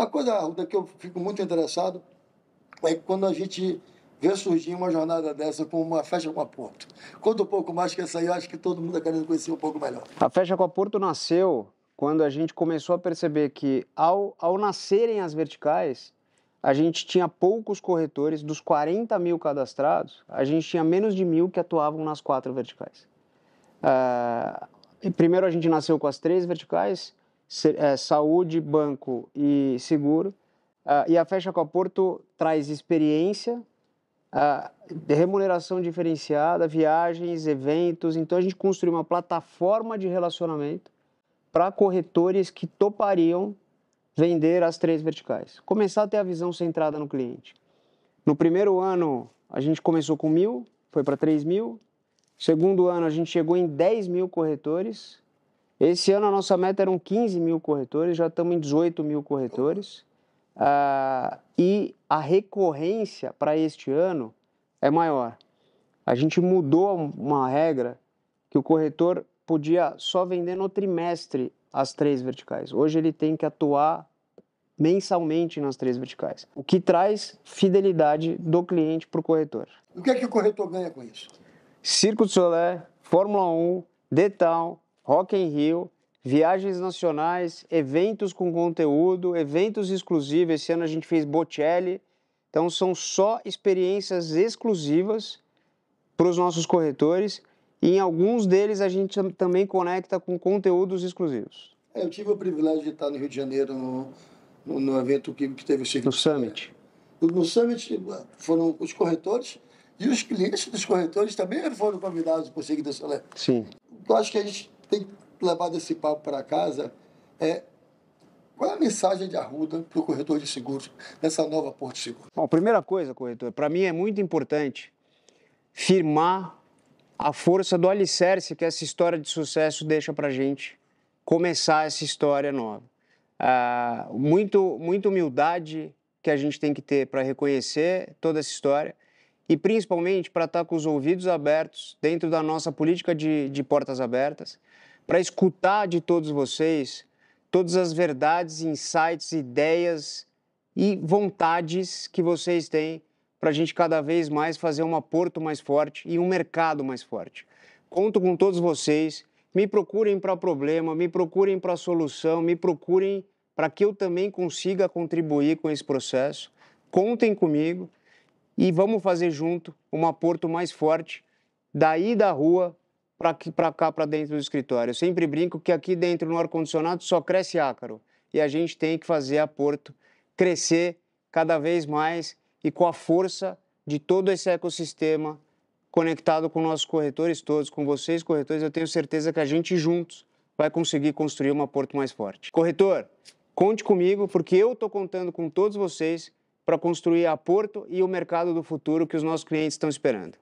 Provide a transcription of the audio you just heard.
Uma coisa da que eu fico muito interessado é quando a gente vê surgir uma jornada dessa com uma Fecha com a Porto. Conta um pouco mais que essa aí, eu acho que todo mundo está querendo conhecer um pouco melhor. A Fecha com a Porto nasceu quando a gente começou a perceber que, ao, ao nascerem as verticais, a gente tinha poucos corretores, dos 40 mil cadastrados, a gente tinha menos de mil que atuavam nas quatro verticais. Uh, primeiro a gente nasceu com as três verticais, é, saúde, banco e seguro. Ah, e a Fecha com a Porto traz experiência, ah, remuneração diferenciada, viagens, eventos. Então a gente construiu uma plataforma de relacionamento para corretores que topariam vender as três verticais. Começar a ter a visão centrada no cliente. No primeiro ano, a gente começou com mil, foi para 3 mil. Segundo ano, a gente chegou em 10 mil corretores esse ano a nossa meta eram 15 mil corretores, já estamos em 18 mil corretores. Ah, e a recorrência para este ano é maior. A gente mudou uma regra que o corretor podia só vender no trimestre as três verticais. Hoje ele tem que atuar mensalmente nas três verticais, o que traz fidelidade do cliente para o corretor. O que é que o corretor ganha com isso? Circo de Solé, Fórmula 1, Detal, Rock in Rio, viagens nacionais, eventos com conteúdo, eventos exclusivos. Esse ano a gente fez Bocelli. Então são só experiências exclusivas para os nossos corretores e em alguns deles a gente também conecta com conteúdos exclusivos. É, eu tive o privilégio de estar no Rio de Janeiro no, no, no evento que, que teve o No Summit. É, no, Summit foram os corretores e os clientes dos corretores também foram convidados para o Soler. Sim. Eu acho que a gente tem levado esse papo para casa é qual é a mensagem de Arruda para o corretor de seguros nessa nova Porto Seguro? Bom, primeira coisa, corretor, para mim é muito importante firmar a força do alicerce que essa história de sucesso deixa para gente começar essa história nova. Ah, muito, muita humildade que a gente tem que ter para reconhecer toda essa história e principalmente para estar tá com os ouvidos abertos dentro da nossa política de, de portas abertas, para escutar de todos vocês todas as verdades, insights, ideias e vontades que vocês têm para a gente cada vez mais fazer uma Porto mais forte e um mercado mais forte. Conto com todos vocês. Me procurem para problema, me procurem para solução, me procurem para que eu também consiga contribuir com esse processo. Contem comigo e vamos fazer junto uma Porto mais forte daí da rua para cá, para dentro do escritório. Eu sempre brinco que aqui dentro no ar-condicionado só cresce ácaro e a gente tem que fazer a Porto crescer cada vez mais e com a força de todo esse ecossistema conectado com nossos corretores todos, com vocês corretores, eu tenho certeza que a gente juntos vai conseguir construir uma Porto mais forte. Corretor, conte comigo porque eu estou contando com todos vocês para construir a Porto e o mercado do futuro que os nossos clientes estão esperando.